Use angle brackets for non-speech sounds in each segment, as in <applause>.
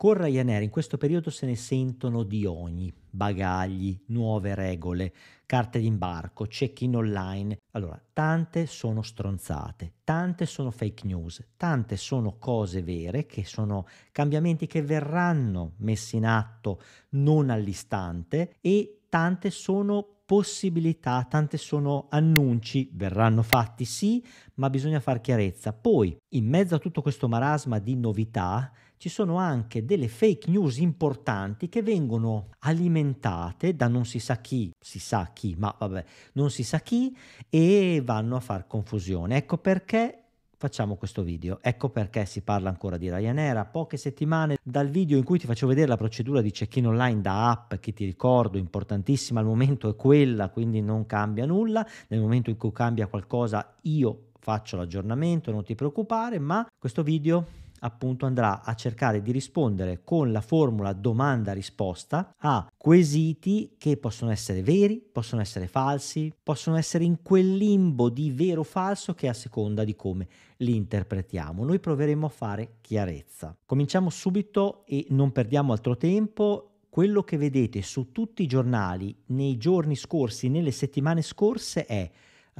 Con Ryanair in questo periodo se ne sentono di ogni, bagagli, nuove regole, carte d'imbarco, check-in online. Allora, tante sono stronzate, tante sono fake news, tante sono cose vere che sono cambiamenti che verranno messi in atto non all'istante e tante sono possibilità, tante sono annunci, verranno fatti sì, ma bisogna far chiarezza. Poi, in mezzo a tutto questo marasma di novità, ci sono anche delle fake news importanti che vengono alimentate da non si sa chi, si sa chi, ma vabbè, non si sa chi e vanno a far confusione. Ecco perché facciamo questo video. Ecco perché si parla ancora di Ryanair. A poche settimane dal video in cui ti faccio vedere la procedura di check-in online da app, che ti ricordo importantissima al momento è quella, quindi non cambia nulla. Nel momento in cui cambia qualcosa io faccio l'aggiornamento, non ti preoccupare, ma questo video appunto andrà a cercare di rispondere con la formula domanda-risposta a quesiti che possono essere veri, possono essere falsi, possono essere in quel limbo di vero o falso che a seconda di come li interpretiamo. Noi proveremo a fare chiarezza. Cominciamo subito e non perdiamo altro tempo quello che vedete su tutti i giornali nei giorni scorsi, nelle settimane scorse è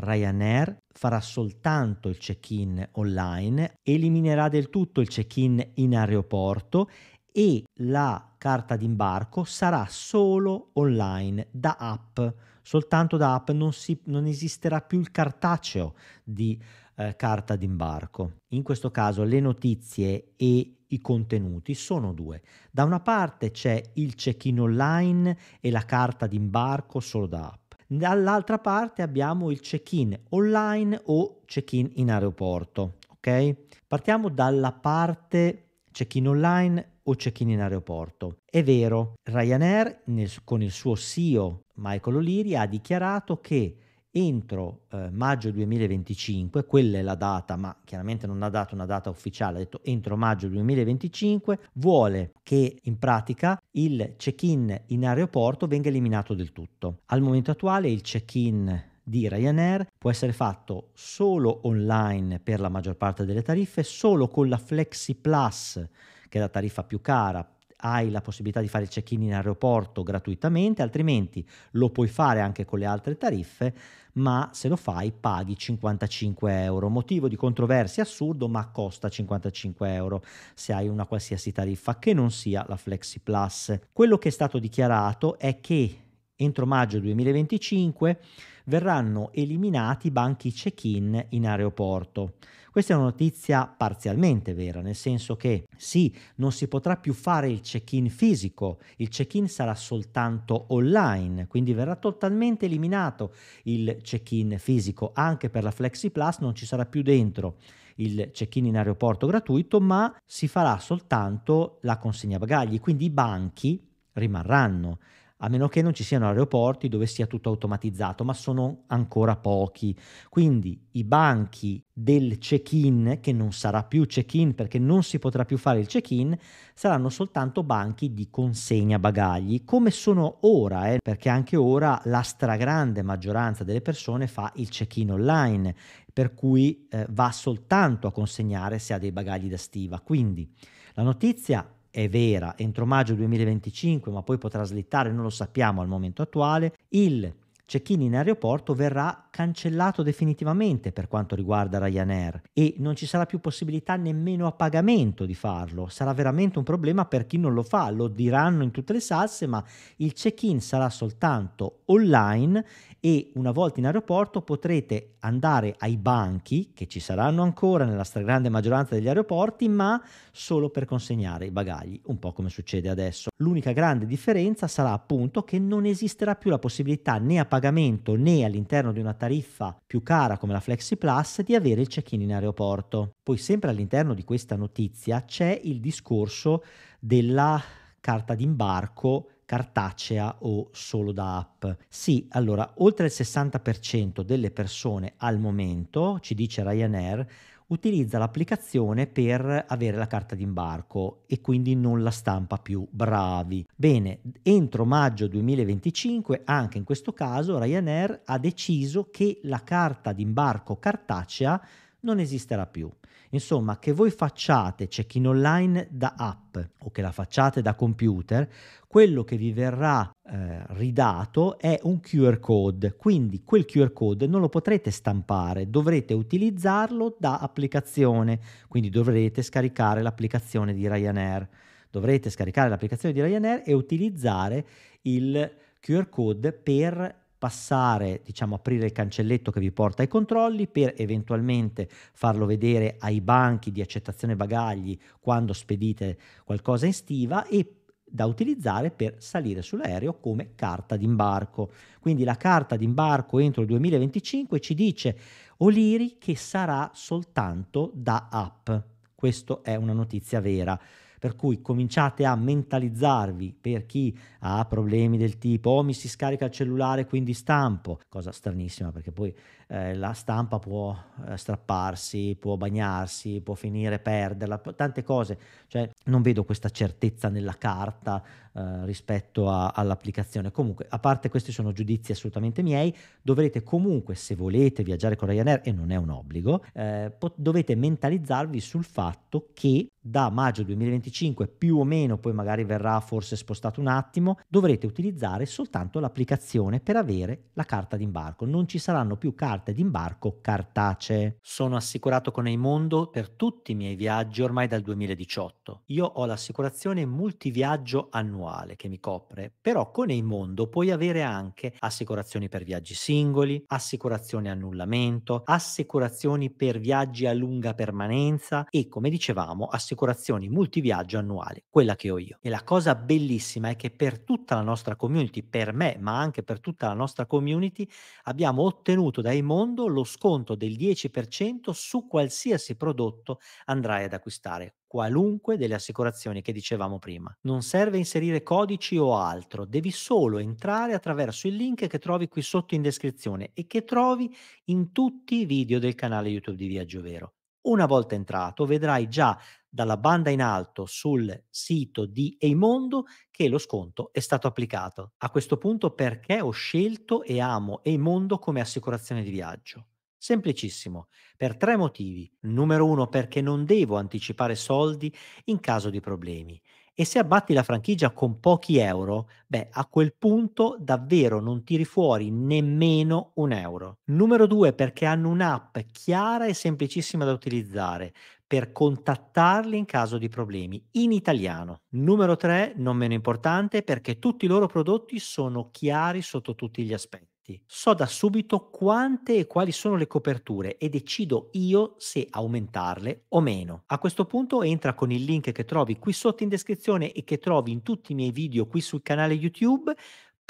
Ryanair farà soltanto il check-in online, eliminerà del tutto il check-in in aeroporto e la carta d'imbarco sarà solo online da app. Soltanto da app non, si, non esisterà più il cartaceo di eh, carta d'imbarco. In questo caso le notizie e i contenuti sono due. Da una parte c'è il check-in online e la carta d'imbarco solo da app Dall'altra parte abbiamo il check-in online o check-in in aeroporto, ok? Partiamo dalla parte check-in online o check-in in aeroporto. È vero, Ryanair nel, con il suo CEO Michael O'Leary ha dichiarato che entro eh, maggio 2025, quella è la data, ma chiaramente non ha dato una data ufficiale, ha detto entro maggio 2025, vuole che in pratica il check-in in aeroporto venga eliminato del tutto. Al momento attuale il check-in di Ryanair può essere fatto solo online per la maggior parte delle tariffe, solo con la Flexi Plus, che è la tariffa più cara hai la possibilità di fare il check-in in aeroporto gratuitamente, altrimenti lo puoi fare anche con le altre tariffe, ma se lo fai paghi 55 euro, motivo di controversia assurdo ma costa 55 euro se hai una qualsiasi tariffa che non sia la Flexi Plus. Quello che è stato dichiarato è che entro maggio 2025 verranno eliminati i banchi check-in in aeroporto. Questa è una notizia parzialmente vera, nel senso che sì, non si potrà più fare il check-in fisico, il check-in sarà soltanto online, quindi verrà totalmente eliminato il check-in fisico, anche per la Flexi Plus non ci sarà più dentro il check-in in aeroporto gratuito, ma si farà soltanto la consegna bagagli, quindi i banchi rimarranno a meno che non ci siano aeroporti dove sia tutto automatizzato, ma sono ancora pochi. Quindi i banchi del check-in, che non sarà più check-in perché non si potrà più fare il check-in, saranno soltanto banchi di consegna bagagli, come sono ora, eh? perché anche ora la stragrande maggioranza delle persone fa il check-in online, per cui eh, va soltanto a consegnare se ha dei bagagli da stiva. Quindi la notizia è vera entro maggio 2025, ma poi potrà slittare, non lo sappiamo al momento attuale, il check-in in aeroporto verrà cancellato definitivamente per quanto riguarda Ryanair e non ci sarà più possibilità nemmeno a pagamento di farlo. Sarà veramente un problema per chi non lo fa, lo diranno in tutte le salse, ma il check-in sarà soltanto online e una volta in aeroporto potrete andare ai banchi che ci saranno ancora nella stragrande maggioranza degli aeroporti, ma solo per consegnare i bagagli, un po' come succede adesso. L'unica grande differenza sarà appunto che non esisterà più la possibilità né a pagamento pagamento né all'interno di una tariffa più cara come la Flexi Plus di avere il check-in in aeroporto. Poi sempre all'interno di questa notizia c'è il discorso della carta d'imbarco cartacea o solo da app. Sì, allora, oltre il 60% delle persone al momento, ci dice Ryanair, utilizza l'applicazione per avere la carta d'imbarco e quindi non la stampa più. Bravi. Bene, entro maggio 2025, anche in questo caso, Ryanair ha deciso che la carta d'imbarco cartacea non esisterà più. Insomma, che voi facciate check-in online da app o che la facciate da computer, quello che vi verrà eh, ridato è un QR code, quindi quel QR code non lo potrete stampare, dovrete utilizzarlo da applicazione, quindi dovrete scaricare l'applicazione di Ryanair. Dovrete scaricare l'applicazione di Ryanair e utilizzare il QR code per passare, diciamo, aprire il cancelletto che vi porta ai controlli per eventualmente farlo vedere ai banchi di accettazione bagagli quando spedite qualcosa in stiva e da utilizzare per salire sull'aereo come carta d'imbarco. Quindi la carta d'imbarco entro il 2025 ci dice Oliri che sarà soltanto da app. Questa è una notizia vera. Per cui cominciate a mentalizzarvi per chi ha problemi del tipo oh mi si scarica il cellulare quindi stampo, cosa stranissima perché poi eh, la stampa può eh, strapparsi, può bagnarsi, può finire perderla, tante cose, cioè non vedo questa certezza nella carta eh, rispetto a, all'applicazione. Comunque, a parte questi sono giudizi assolutamente miei, dovrete comunque, se volete viaggiare con Ryanair, e non è un obbligo, eh, pot- dovete mentalizzarvi sul fatto che da maggio 2025 più o meno, poi magari verrà forse spostato un attimo, dovrete utilizzare soltanto l'applicazione per avere la carta d'imbarco. Non ci saranno più carte carte d'imbarco cartacee. Sono assicurato con Eimondo per tutti i miei viaggi ormai dal 2018. Io ho l'assicurazione multiviaggio annuale che mi copre, però con Eimondo puoi avere anche assicurazioni per viaggi singoli, assicurazioni annullamento, assicurazioni per viaggi a lunga permanenza e, come dicevamo, assicurazioni multiviaggio annuali, quella che ho io. E la cosa bellissima è che per tutta la nostra community, per me, ma anche per tutta la nostra community, abbiamo ottenuto da Eimondo mondo lo sconto del 10% su qualsiasi prodotto andrai ad acquistare, qualunque delle assicurazioni che dicevamo prima. Non serve inserire codici o altro, devi solo entrare attraverso il link che trovi qui sotto in descrizione e che trovi in tutti i video del canale YouTube di Viaggio Vero. Una volta entrato vedrai già dalla banda in alto sul sito di Eimondo che lo sconto è stato applicato. A questo punto perché ho scelto e amo Eimondo come assicurazione di viaggio? Semplicissimo, per tre motivi. Numero uno, perché non devo anticipare soldi in caso di problemi. E se abbatti la franchigia con pochi euro, beh, a quel punto davvero non tiri fuori nemmeno un euro. Numero due, perché hanno un'app chiara e semplicissima da utilizzare per contattarli in caso di problemi in italiano. Numero tre, non meno importante, perché tutti i loro prodotti sono chiari sotto tutti gli aspetti progetti, so da subito quante e quali sono le coperture e decido io se aumentarle o meno. A questo punto entra con il link che trovi qui sotto in descrizione e che trovi in tutti i miei video qui sul canale YouTube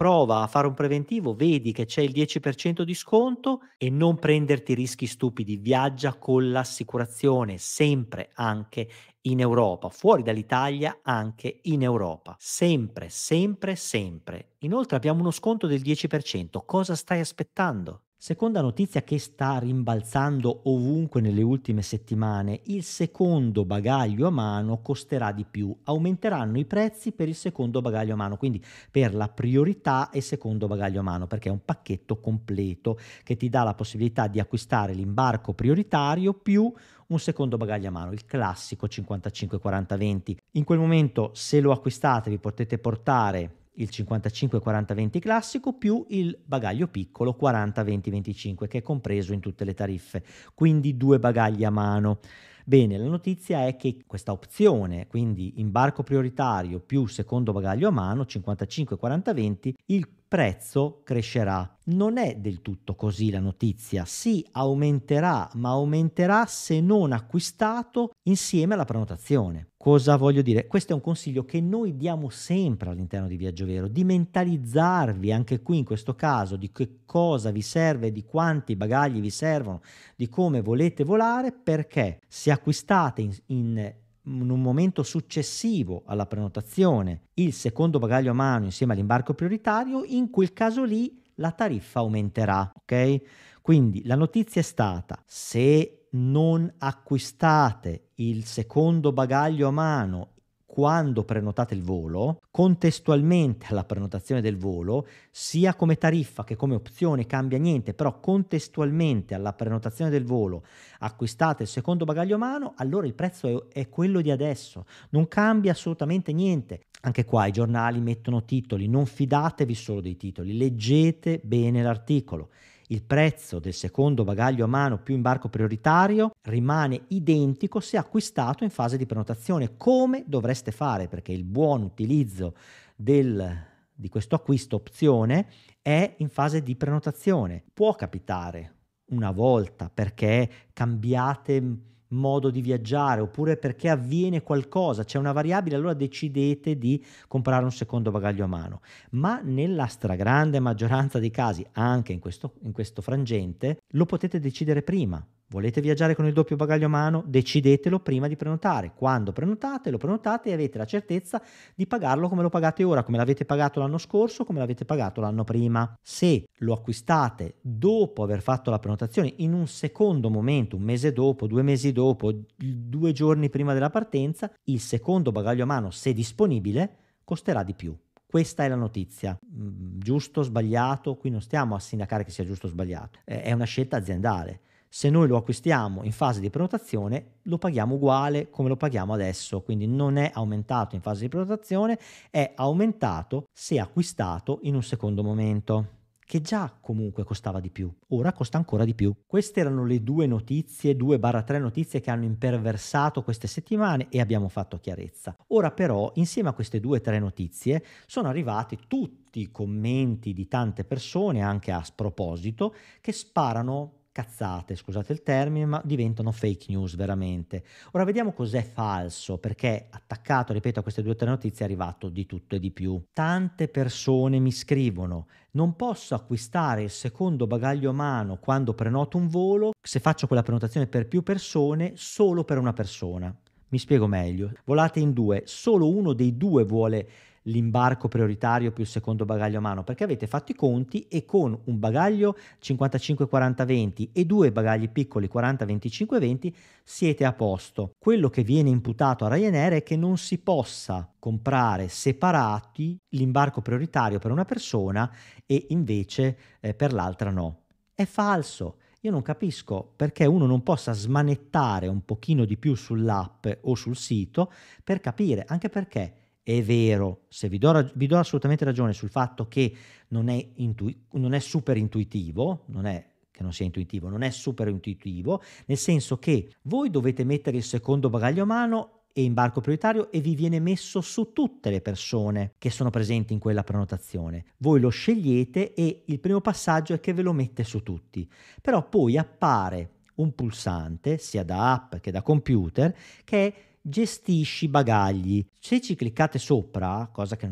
prova a fare un preventivo, vedi che c'è il 10% di sconto e non prenderti rischi stupidi, viaggia con l'assicurazione sempre anche in Europa, fuori dall'Italia anche in Europa, sempre, sempre, sempre. Inoltre abbiamo uno sconto del 10%, cosa stai aspettando? Seconda notizia che sta rimbalzando ovunque nelle ultime settimane, il secondo bagaglio a mano costerà di più, aumenteranno i prezzi per il secondo bagaglio a mano, quindi per la priorità e secondo bagaglio a mano, perché è un pacchetto completo che ti dà la possibilità di acquistare l'imbarco prioritario più un secondo bagaglio a mano, il classico 55-40-20. In quel momento se lo acquistate vi potete portare il 55-40-20 classico più il bagaglio piccolo 40-20-25 che è compreso in tutte le tariffe, quindi due bagagli a mano. Bene, la notizia è che questa opzione, quindi imbarco prioritario più secondo bagaglio a mano 55-40-20, il prezzo crescerà. Non è del tutto così la notizia, sì aumenterà, ma aumenterà se non acquistato insieme alla prenotazione. Cosa voglio dire? Questo è un consiglio che noi diamo sempre all'interno di Viaggio Vero, di mentalizzarvi anche qui in questo caso di che cosa vi serve, di quanti bagagli vi servono, di come volete volare, perché se acquistate in, in in un momento successivo alla prenotazione il secondo bagaglio a mano insieme all'imbarco prioritario, in quel caso lì la tariffa aumenterà, ok? Quindi la notizia è stata se non acquistate il secondo bagaglio a mano quando prenotate il volo, contestualmente alla prenotazione del volo, sia come tariffa che come opzione cambia niente, però contestualmente alla prenotazione del volo acquistate il secondo bagaglio a mano, allora il prezzo è, è quello di adesso, non cambia assolutamente niente. Anche qua i giornali mettono titoli, non fidatevi solo dei titoli, leggete bene l'articolo. Il prezzo del secondo bagaglio a mano più imbarco prioritario rimane identico se acquistato in fase di prenotazione, come dovreste fare perché il buon utilizzo del, di questo acquisto opzione è in fase di prenotazione. Può capitare una volta perché cambiate modo di viaggiare oppure perché avviene qualcosa, c'è una variabile, allora decidete di comprare un secondo bagaglio a mano. Ma nella stragrande maggioranza dei casi, anche in questo, in questo frangente, lo potete decidere prima. Volete viaggiare con il doppio bagaglio a mano? Decidetelo prima di prenotare. Quando prenotate, lo prenotate e avete la certezza di pagarlo come lo pagate ora, come l'avete pagato l'anno scorso, come l'avete pagato l'anno prima. Se lo acquistate dopo aver fatto la prenotazione, in un secondo momento, un mese dopo, due mesi dopo, due giorni prima della partenza, il secondo bagaglio a mano, se disponibile, costerà di più. Questa è la notizia, mm, giusto o sbagliato, qui non stiamo a sindacare che sia giusto o sbagliato, è una scelta aziendale se noi lo acquistiamo in fase di prenotazione, lo paghiamo uguale come lo paghiamo adesso, quindi non è aumentato in fase di prenotazione, è aumentato se acquistato in un secondo momento che già comunque costava di più, ora costa ancora di più. Queste erano le due notizie, 2-3 notizie che hanno imperversato queste settimane e abbiamo fatto chiarezza. Ora però, insieme a queste 2-3 notizie, sono arrivati tutti i commenti di tante persone, anche a sproposito, che sparano cazzate, scusate il termine, ma diventano fake news veramente. Ora vediamo cos'è falso, perché attaccato, ripeto, a queste due o tre notizie è arrivato di tutto e di più. Tante persone mi scrivono, non posso acquistare il secondo bagaglio a mano quando prenoto un volo, se faccio quella prenotazione per più persone, solo per una persona. Mi spiego meglio. Volate in due, solo uno dei due vuole l'imbarco prioritario più il secondo bagaglio a mano, perché avete fatto i conti e con un bagaglio 55-40-20 e due bagagli piccoli 40-25-20 siete a posto. Quello che viene imputato a Ryanair è che non si possa comprare separati l'imbarco prioritario per una persona e invece eh, per l'altra no. È falso. Io non capisco perché uno non possa smanettare un pochino di più sull'app o sul sito per capire, anche perché è vero, se vi do, vi do assolutamente ragione sul fatto che non è, intu- non è super intuitivo, non è che non sia intuitivo, non è super intuitivo, nel senso che voi dovete mettere il secondo bagaglio a mano e imbarco prioritario e vi viene messo su tutte le persone che sono presenti in quella prenotazione. Voi lo scegliete e il primo passaggio è che ve lo mette su tutti, però poi appare un pulsante sia da app che da computer che è gestisci bagagli. Se ci cliccate sopra, cosa che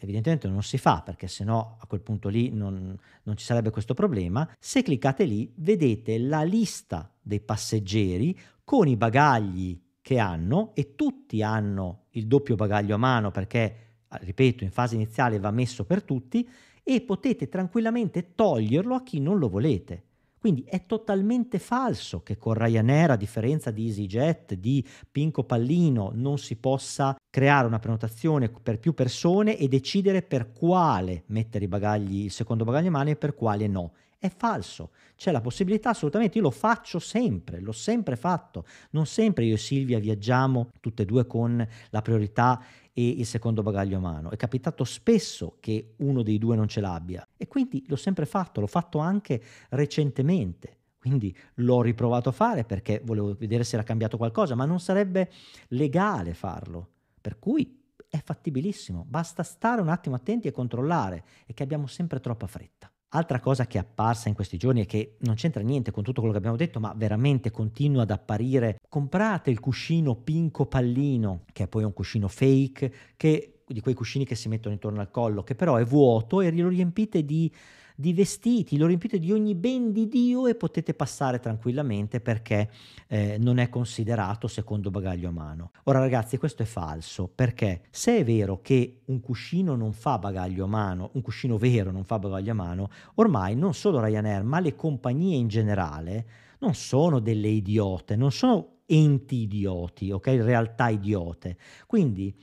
evidentemente non si fa perché sennò a quel punto lì non, non, ci sarebbe questo problema, se cliccate lì vedete la lista dei passeggeri con i bagagli che hanno e tutti hanno il doppio bagaglio a mano perché, ah, ripeto, in fase iniziale va messo per tutti e potete tranquillamente toglierlo a chi non lo volete. Quindi è totalmente falso che con Ryanair, a differenza di EasyJet, di Pinco Pallino, non si possa creare una prenotazione per più persone e decidere per quale mettere i bagagli, il secondo bagaglio in mano e per quale no. È falso, c'è la possibilità assolutamente, io lo faccio sempre, l'ho sempre fatto, non sempre io e Silvia viaggiamo tutte e due con la priorità e il secondo bagaglio a mano, è capitato spesso che uno dei due non ce l'abbia e quindi l'ho sempre fatto, l'ho fatto anche recentemente. Quindi l'ho riprovato a fare perché volevo vedere se era cambiato qualcosa, ma non sarebbe legale farlo. Per cui è fattibilissimo, basta stare un attimo attenti e controllare, e che abbiamo sempre troppa fretta. Altra cosa che è apparsa in questi giorni e che non c'entra niente con tutto quello che abbiamo detto, ma veramente continua ad apparire, comprate il cuscino Pinco Pallino, che è poi un cuscino fake, che, di quei cuscini che si mettono intorno al collo, che però è vuoto e lo riempite di di vestiti, lo riempite di ogni ben di Dio e potete passare tranquillamente perché eh, non è considerato secondo bagaglio a mano. Ora ragazzi questo è falso perché se è vero che un cuscino non fa bagaglio a mano, un cuscino vero non fa bagaglio a mano, ormai non solo Ryanair ma le compagnie in generale non sono delle idiote, non sono enti idioti, ok? Realtà idiote. Quindi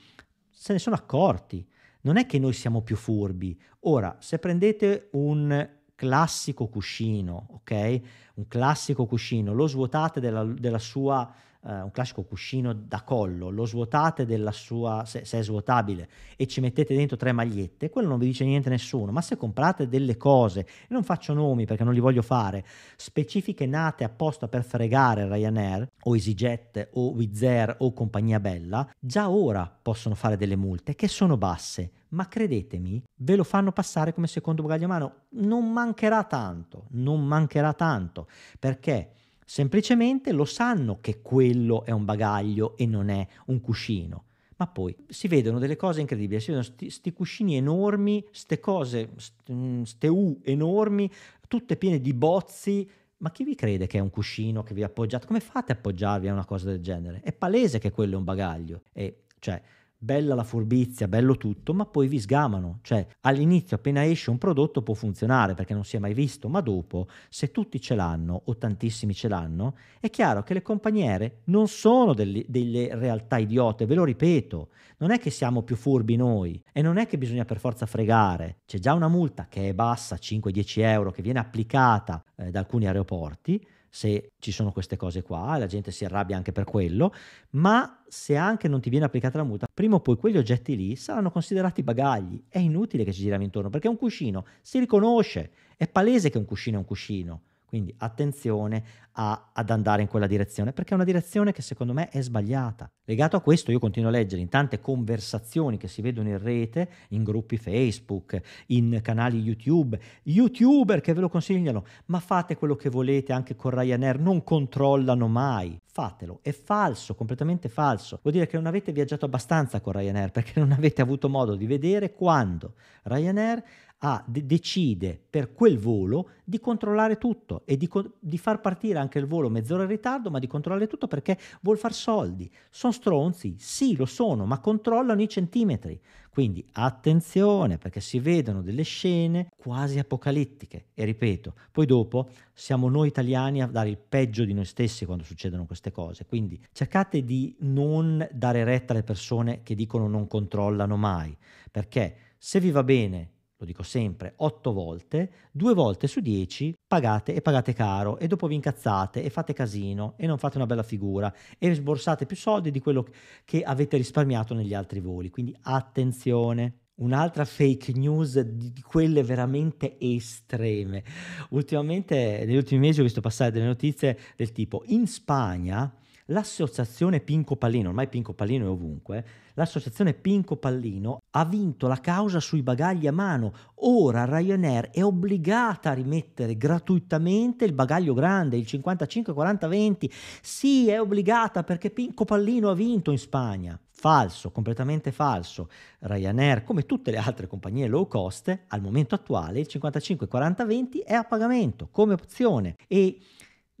se ne sono accorti non è che noi siamo più furbi. Ora, se prendete un classico cuscino, ok? Un classico cuscino, lo svuotate della, della sua eh, un classico cuscino da collo, lo svuotate della sua, se, se, è svuotabile, e ci mettete dentro tre magliette, quello non vi dice niente nessuno, ma se comprate delle cose, non faccio nomi perché non li voglio fare, specifiche nate apposta per fregare Ryanair o EasyJet o Wizz Air o compagnia bella, già ora possono fare delle multe che sono basse, ma credetemi, ve lo fanno passare come secondo bagaglio a mano. Non mancherà tanto, non mancherà tanto, perché semplicemente lo sanno che quello è un bagaglio e non è un cuscino. Ma poi si vedono delle cose incredibili, si vedono questi cuscini enormi, queste cose, queste mm, U enormi, tutte piene di bozzi, ma chi vi crede che è un cuscino che vi appoggiate? Come fate a appoggiarvi a una cosa del genere? È palese che quello è un bagaglio. E cioè, bella la furbizia, bello tutto, ma poi vi sgamano. Cioè, all'inizio appena esce un prodotto può funzionare perché non si è mai visto, ma dopo, se tutti ce l'hanno o tantissimi ce l'hanno, è chiaro che le compagniere non sono delle, delle realtà idiote, ve lo ripeto. Non è che siamo più furbi noi e non è che bisogna per forza fregare. C'è già una multa che è bassa, 5-10 euro, che viene applicata eh, da alcuni aeroporti se ci sono queste cose qua, la gente si arrabbia anche per quello, ma se anche non ti viene applicata la multa, prima o poi quegli oggetti lì saranno considerati bagagli, è inutile che ci giriamo intorno, perché un cuscino si riconosce, è palese che un cuscino è un cuscino, quindi attenzione a, ad andare in quella direzione, perché è una direzione che secondo me è sbagliata. Legato a questo io continuo a leggere in tante conversazioni che si vedono in rete, in gruppi Facebook, in canali YouTube, youtuber che ve lo consigliano, ma fate quello che volete anche con Ryanair, non controllano mai. Fatelo, è falso, completamente falso. Vuol dire che non avete viaggiato abbastanza con Ryanair <laughs> perché non avete avuto modo di vedere quando Ryanair ha, ah, de- decide per quel volo di controllare tutto e di, co- di, far partire anche il volo mezz'ora in ritardo, ma di controllare tutto perché vuol far soldi. Sono stronzi, sì lo sono, ma controllano i centimetri. Quindi attenzione perché si vedono delle scene quasi apocalittiche e ripeto, poi dopo siamo noi italiani a dare il peggio di noi stessi quando succedono queste cose. Quindi cercate di non dare retta alle persone che dicono non controllano mai, perché se vi va bene lo dico sempre, 8 volte, 2 volte su 10 pagate e pagate caro e dopo vi incazzate e fate casino e non fate una bella figura e sborsate più soldi di quello che avete risparmiato negli altri voli. Quindi attenzione. Un'altra fake news di quelle veramente estreme. Ultimamente, negli ultimi mesi ho visto passare delle notizie del tipo in Spagna l'associazione Pinco Pallino, ormai Pinco Pallino è ovunque, eh, l'associazione Pinco Pallino ha vinto la causa sui bagagli a mano. Ora Ryanair è obbligata a rimettere gratuitamente il bagaglio grande, il 55-40-20. Sì, è obbligata perché Pinco Pallino ha vinto in Spagna. Falso, completamente falso. Ryanair, come tutte le altre compagnie low cost, al momento attuale il 55-40-20 è a pagamento come opzione e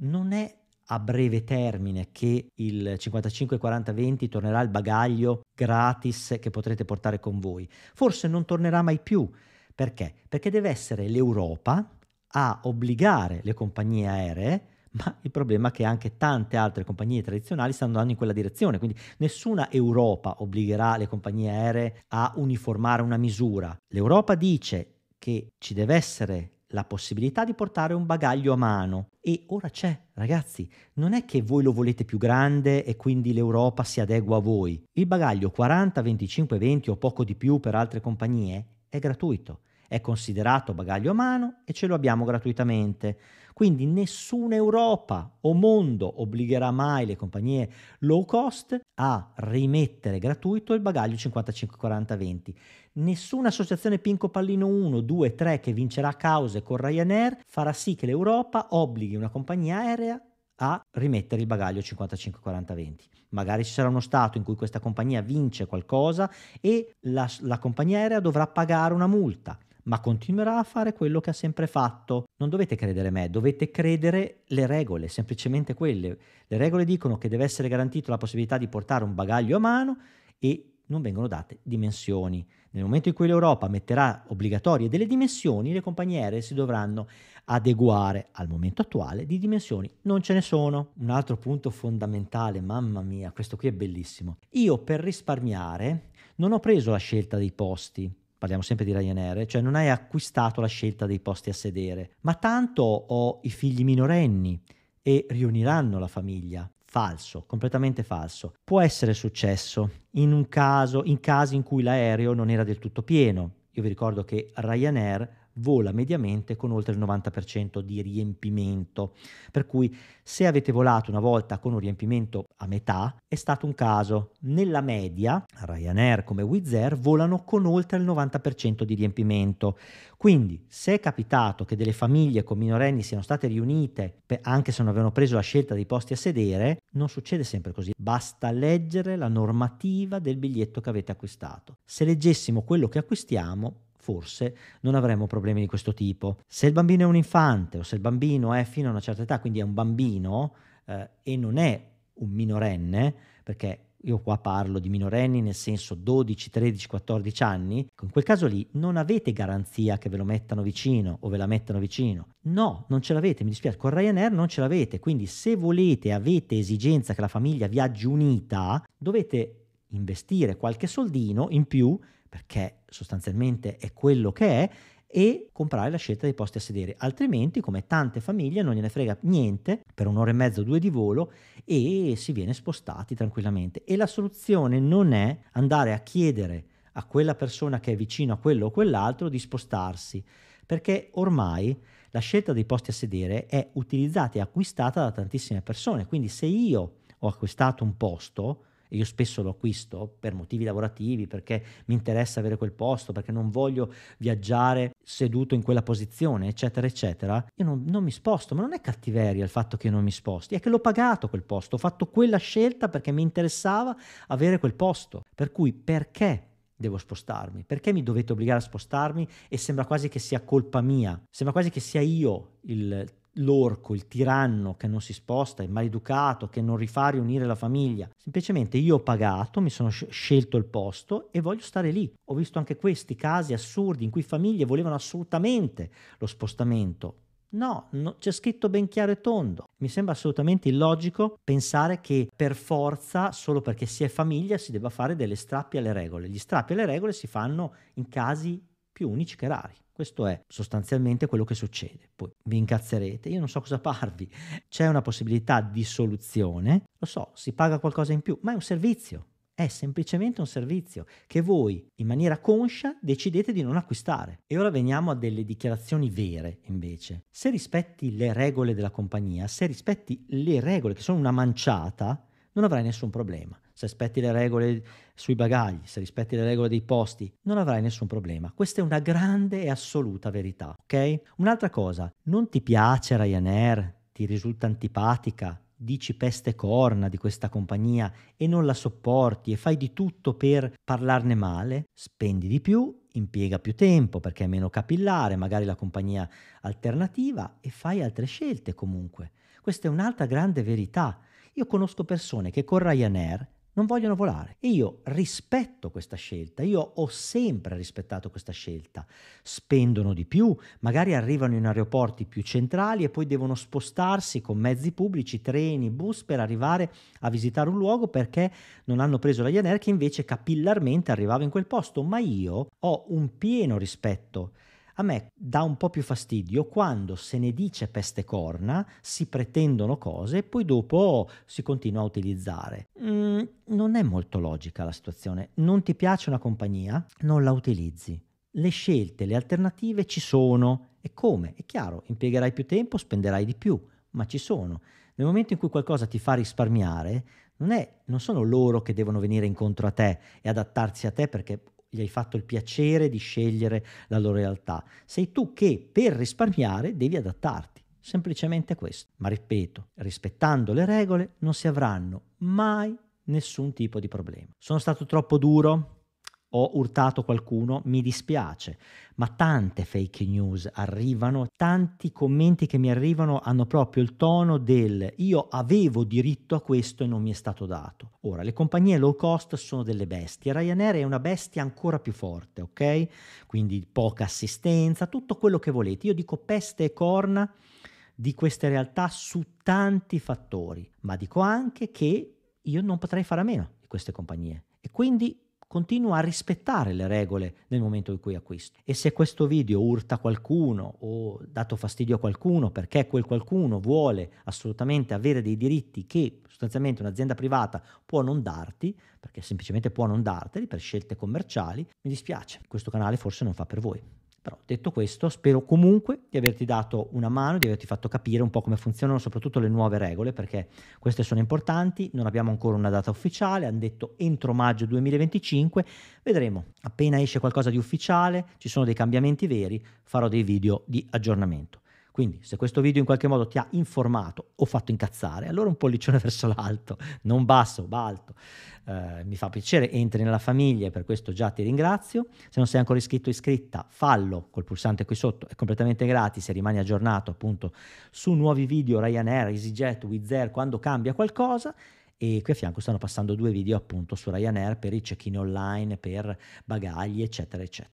non è a breve termine che il 55 40 20 tornerà il bagaglio gratis che potrete portare con voi. Forse non tornerà mai più. Perché? Perché deve essere l'Europa a obbligare le compagnie aeree ma il problema è che anche tante altre compagnie tradizionali stanno andando in quella direzione, quindi nessuna Europa obbligherà le compagnie aeree a uniformare una misura. L'Europa dice che ci deve essere la possibilità di portare un bagaglio a mano. E ora c'è, ragazzi, non è che voi lo volete più grande e quindi l'Europa si adegua a voi. Il bagaglio 40, 25, 20 o poco di più per altre compagnie è gratuito, è considerato bagaglio a mano e ce lo abbiamo gratuitamente. Quindi nessuna Europa o mondo obbligherà mai le compagnie low cost a rimettere gratuito il bagaglio 55-40-20. Nessuna associazione Pinco Pallino 1, 2, 3 che vincerà cause con Ryanair farà sì che l'Europa obblighi una compagnia aerea a rimettere il bagaglio 55-40-20. Magari ci sarà uno stato in cui questa compagnia vince qualcosa e la, la compagnia aerea dovrà pagare una multa ma continuerà a fare quello che ha sempre fatto. Non dovete credere me, dovete credere le regole, semplicemente quelle. Le regole dicono che deve essere garantita la possibilità di portare un bagaglio a mano e non vengono date dimensioni. Nel momento in cui l'Europa metterà obbligatorie delle dimensioni, le compagnie aeree si dovranno adeguare. Al momento attuale di dimensioni non ce ne sono. Un altro punto fondamentale, mamma mia, questo qui è bellissimo. Io per risparmiare non ho preso la scelta dei posti. Parliamo sempre di Ryanair, cioè non hai acquistato la scelta dei posti a sedere, ma tanto ho i figli minorenni e riuniranno la famiglia. Falso, completamente falso. Può essere successo in un caso, in casi in cui l'aereo non era del tutto pieno. Io vi ricordo che Ryanair vola mediamente con oltre il 90% di riempimento. Per cui se avete volato una volta con un riempimento a metà è stato un caso. Nella media Ryanair come Wizz Air volano con oltre il 90% di riempimento. Quindi se è capitato che delle famiglie con minorenni siano state riunite anche se non avevano preso la scelta dei posti a sedere, non succede sempre così. Basta leggere la normativa del biglietto che avete acquistato. Se leggessimo quello che acquistiamo forse non avremo problemi di questo tipo. Se il bambino è un infante o se il bambino è fino a una certa età, quindi è un bambino eh, e non è un minorenne, perché io qua parlo di minorenni nel senso 12, 13, 14 anni, in quel caso lì non avete garanzia che ve lo mettano vicino o ve la mettano vicino. No, non ce l'avete, mi dispiace, con Ryanair non ce l'avete, quindi se volete, avete esigenza che la famiglia viaggi unita, dovete investire qualche soldino in più perché sostanzialmente è quello che è, e comprare la scelta dei posti a sedere, altrimenti come tante famiglie non gliene frega niente per un'ora e mezzo o due di volo e si viene spostati tranquillamente e la soluzione non è andare a chiedere a quella persona che è vicino a quello o quell'altro di spostarsi, perché ormai la scelta dei posti a sedere è utilizzata e acquistata da tantissime persone, quindi se io ho acquistato un posto e io spesso lo acquisto per motivi lavorativi, perché mi interessa avere quel posto, perché non voglio viaggiare seduto in quella posizione, eccetera, eccetera, io non, non mi sposto, ma non è cattiveria il fatto che io non mi sposti, è che l'ho pagato quel posto, ho fatto quella scelta perché mi interessava avere quel posto, per cui perché devo spostarmi? Perché mi dovete obbligare a spostarmi e sembra quasi che sia colpa mia? Sembra quasi che sia io il l'orco, il tiranno che non si sposta, il maleducato che non rifà riunire la famiglia. Semplicemente io ho pagato, mi sono scelto il posto e voglio stare lì. Ho visto anche questi casi assurdi in cui famiglie volevano assolutamente lo spostamento. No, no c'è scritto ben chiaro e tondo. Mi sembra assolutamente illogico pensare che per forza, solo perché si è famiglia, si debba fare delle strappi alle regole. Gli strappi alle regole si fanno in casi più unici che rari. Questo è sostanzialmente quello che succede. Poi vi incazzerete, io non so cosa parvi. C'è una possibilità di soluzione, lo so, si paga qualcosa in più, ma è un servizio. È semplicemente un servizio che voi in maniera conscia decidete di non acquistare. E ora veniamo a delle dichiarazioni vere invece. Se rispetti le regole della compagnia, se rispetti le regole che sono una manciata, non avrai nessun problema se rispetti le regole sui bagagli, se rispetti le regole dei posti, non avrai nessun problema. Questa è una grande e assoluta verità, ok? Un'altra cosa, non ti piace Ryanair, ti risulta antipatica, dici peste corna di questa compagnia e non la sopporti e fai di tutto per parlarne male, spendi di più impiega più tempo perché è meno capillare, magari la compagnia alternativa e fai altre scelte comunque. Questa è un'altra grande verità. Io conosco persone che con Ryanair non vogliono volare. E io rispetto questa scelta, io ho sempre rispettato questa scelta. Spendono di più, magari arrivano in aeroporti più centrali e poi devono spostarsi con mezzi pubblici, treni, bus per arrivare a visitare un luogo perché non hanno preso la Ryanair che invece capillarmente arrivava in quel posto. Ma io ho un pieno rispetto a me dà un po' più fastidio quando se ne dice peste corna, si pretendono cose e poi dopo si continua a utilizzare. Mm, non è molto logica la situazione. Non ti piace una compagnia? Non la utilizzi. Le scelte, le alternative ci sono. E come? È chiaro, impiegherai più tempo, spenderai di più, ma ci sono. Nel momento in cui qualcosa ti fa risparmiare, non, è, non sono loro che devono venire incontro a te e adattarsi a te perché gli hai fatto il piacere di scegliere la loro realtà. Sei tu che per risparmiare devi adattarti, semplicemente questo. Ma ripeto, rispettando le regole non si avranno mai nessun tipo di problema. Sono stato troppo duro? ho urtato qualcuno, mi dispiace, ma tante fake news arrivano, tanti commenti che mi arrivano hanno proprio il tono del io avevo diritto a questo e non mi è stato dato. Ora, le compagnie low cost sono delle bestie, Ryanair è una bestia ancora più forte, ok? Quindi poca assistenza, tutto quello che volete. Io dico peste e corna di queste realtà su tanti fattori, ma dico anche che io non potrei fare a meno di queste compagnie. E quindi continuo a rispettare le regole nel momento in cui acquisto. E se questo video urta qualcuno o dato fastidio a qualcuno perché quel qualcuno vuole assolutamente avere dei diritti che sostanzialmente un'azienda privata può non darti, perché semplicemente può non darteli per scelte commerciali, mi dispiace, questo canale forse non fa per voi. Però detto questo, spero comunque di averti dato una mano, di averti fatto capire un po' come funzionano soprattutto le nuove regole, perché queste sono importanti, non abbiamo ancora una data ufficiale, hanno detto entro maggio 2025, vedremo. Appena esce qualcosa di ufficiale, ci sono dei cambiamenti veri, farò dei video di aggiornamento. Quindi se questo video in qualche modo ti ha informato o fatto incazzare, allora un pollicione <laughs> verso l'alto, non basso, ma alto. Eh, mi fa piacere, entri nella famiglia e per questo già ti ringrazio. Se non sei ancora iscritto o iscritta, fallo col pulsante qui sotto, è completamente gratis e rimani aggiornato appunto su nuovi video Ryanair, EasyJet, Wizz Air, quando cambia qualcosa e qui a fianco stanno passando due video appunto su Ryanair per i check-in online, per bagagli, eccetera, eccetera.